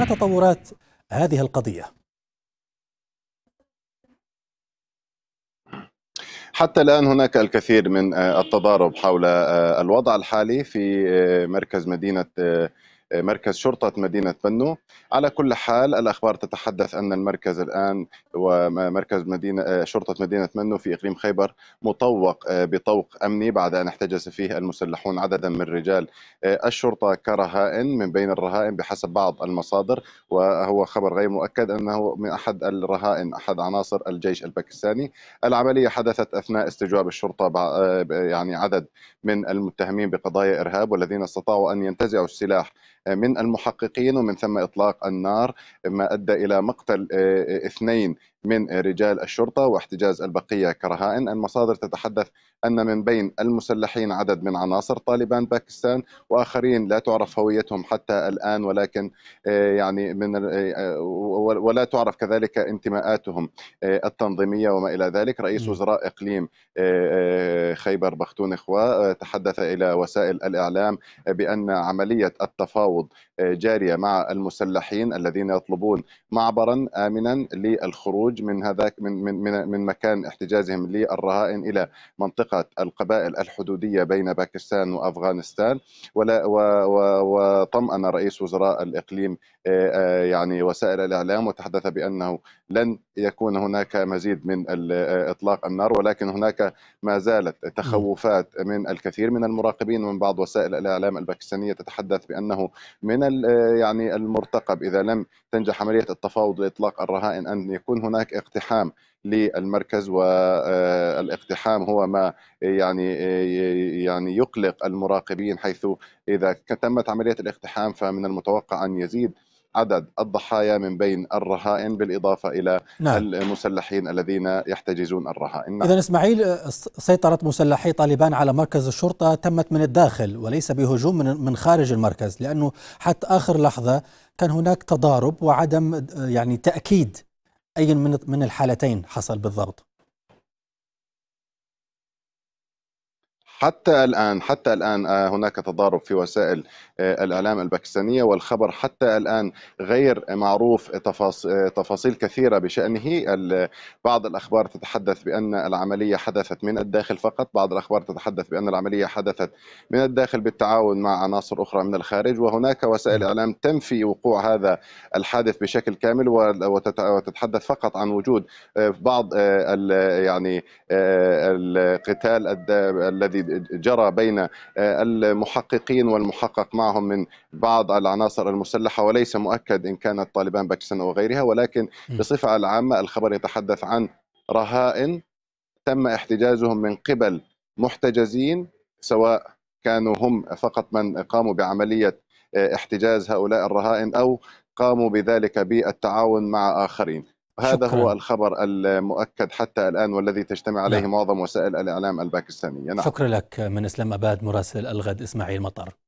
ما تطورات هذه القضية؟ حتى الآن هناك الكثير من التضارب حول الوضع الحالي في مركز مدينة مركز شرطة مدينة بنو على كل حال الأخبار تتحدث أن المركز الآن ومركز مدينة آه، شرطة مدينة بنو في إقليم خيبر مطوق آه، بطوق أمني بعد أن احتجز فيه المسلحون عددا من رجال آه، الشرطة كرهائن من بين الرهائن بحسب بعض المصادر وهو خبر غير مؤكد أنه من أحد الرهائن أحد عناصر الجيش الباكستاني العملية حدثت أثناء استجواب الشرطة يعني عدد من المتهمين بقضايا إرهاب والذين استطاعوا أن ينتزعوا السلاح من المحققين ومن ثم إطلاق النار ما أدى إلى مقتل آه، آه، اثنين من رجال الشرطة واحتجاز البقية كرهائن المصادر تتحدث أن من بين المسلحين عدد من عناصر طالبان باكستان وآخرين لا تعرف هويتهم حتى الآن ولكن آه، يعني من ولا تعرف كذلك انتماءاتهم التنظيمية وما إلى ذلك رئيس وزراء إقليم خيبر بختون إخوة تحدث إلى وسائل الإعلام بأن عملية التفاوض تفاوض آه، جارية مع المسلحين الذين يطلبون معبرا آمنا للخروج من هذاك من من من مكان احتجازهم للرهائن إلى منطقة القبائل الحدودية بين باكستان وأفغانستان ولا وطمأن رئيس وزراء الإقليم آه، آه، يعني وسائل الإعلام وتحدث بأنه لن يكون هناك مزيد من إطلاق النار ولكن هناك ما زالت تخوفات من الكثير من المراقبين ومن بعض وسائل الإعلام الباكستانية تتحدث بأنه من آه، يعني المرتقب اذا لم تنجح عمليه التفاوض لاطلاق الرهائن ان يكون هناك اقتحام للمركز والاقتحام آه، هو ما آه، يعني يعني يقلق المراقبين حيث اذا تمت عمليه الاقتحام فمن المتوقع ان يزيد عدد الضحايا من بين الرهائن بالإضافة إلى نعم. المسلحين الذين يحتجزون الرهائن نعم. إذا إسماعيل سيطرة مسلحي طالبان على مركز الشرطة تمت من الداخل وليس بهجوم من خارج المركز لأنه حتى آخر لحظة كان هناك تضارب وعدم يعني تأكيد أي من من الحالتين حصل بالضبط حتى الآن حتى الآن آه، هناك تضارب في وسائل آه، الإعلام الباكستانية والخبر حتى الآن غير معروف آه، تفاصيل كثيرة بشأنه بعض الأخبار تتحدث بأن العملية حدثت من الداخل فقط بعض الأخبار تتحدث بأن العملية حدثت من الداخل بالتعاون مع عناصر أخرى من الخارج وهناك وسائل إعلام تنفي وقوع هذا الحادث بشكل كامل وتتحدث فقط عن وجود بعض يعني القتال الذي جرى بين آه، المحققين والمحقق معهم من بعض العناصر المسلحة وليس مؤكد إن كانت طالبان باكستان أو غيرها ولكن بصفة العامة الخبر يتحدث عن رهائن تم احتجازهم من قبل محتجزين سواء كانوا هم فقط من قاموا بعملية آه، احتجاز هؤلاء الرهائن أو قاموا بذلك بالتعاون مع آخرين هذا شكرا. هو الخبر المؤكد حتى الآن والذي تجتمع عليه لا. نعم. معظم وسائل الإعلام الباكستانية نعم. شكرا لك من إسلام أباد مراسل الغد إسماعيل مطر